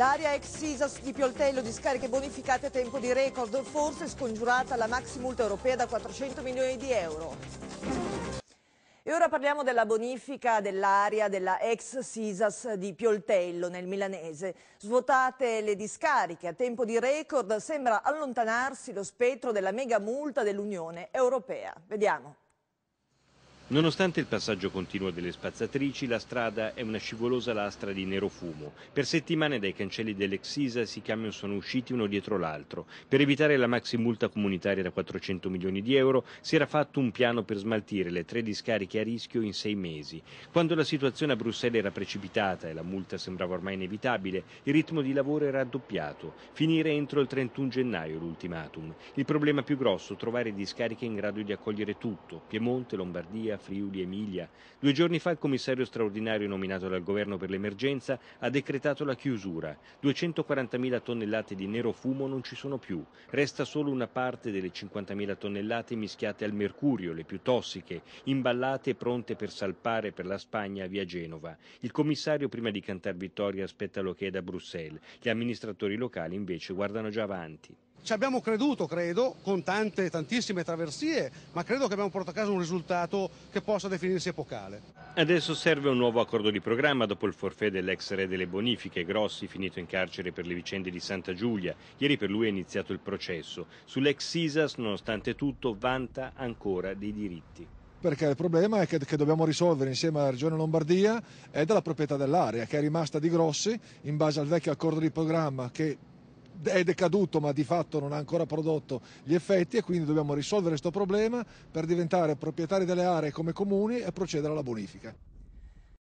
L'area ex Sisas di Pioltello, discariche bonificate a tempo di record, forse scongiurata la maxi multa europea da 400 milioni di euro. E ora parliamo della bonifica dell'area della ex Sisas di Pioltello nel Milanese. Svuotate le discariche a tempo di record sembra allontanarsi lo spettro della mega multa dell'Unione Europea. Vediamo. Nonostante il passaggio continuo delle spazzatrici, la strada è una scivolosa lastra di nero fumo. Per settimane dai cancelli dell'Exisa si camion sono usciti uno dietro l'altro. Per evitare la maxi multa comunitaria da 400 milioni di euro, si era fatto un piano per smaltire le tre discariche a rischio in sei mesi. Quando la situazione a Bruxelles era precipitata e la multa sembrava ormai inevitabile, il ritmo di lavoro era raddoppiato. Finire entro il 31 gennaio l'ultimatum. Il problema più grosso, trovare discariche in grado di accogliere tutto. Piemonte, Lombardia, Friuli Emilia. Due giorni fa il commissario straordinario nominato dal governo per l'emergenza ha decretato la chiusura. 240.000 tonnellate di nero fumo non ci sono più. Resta solo una parte delle 50.000 tonnellate mischiate al mercurio, le più tossiche, imballate e pronte per salpare per la Spagna via Genova. Il commissario prima di cantare vittoria aspetta lo che è da Bruxelles. Gli amministratori locali invece guardano già avanti. Ci abbiamo creduto, credo, con tante, tantissime traversie, ma credo che abbiamo portato a casa un risultato che possa definirsi epocale. Adesso serve un nuovo accordo di programma dopo il forfè dell'ex re delle bonifiche, Grossi, finito in carcere per le vicende di Santa Giulia. Ieri per lui è iniziato il processo. Sull'ex Sisas, nonostante tutto, vanta ancora dei diritti perché il problema è che, che, dobbiamo risolvere insieme alla Regione Lombardia è della proprietà dell'area che è rimasta di Grossi in base al vecchio accordo di programma che è decaduto ma di fatto non ha ancora prodotto gli effetti e quindi dobbiamo risolvere questo problema per diventare proprietari delle aree come comuni e procedere alla bonifica.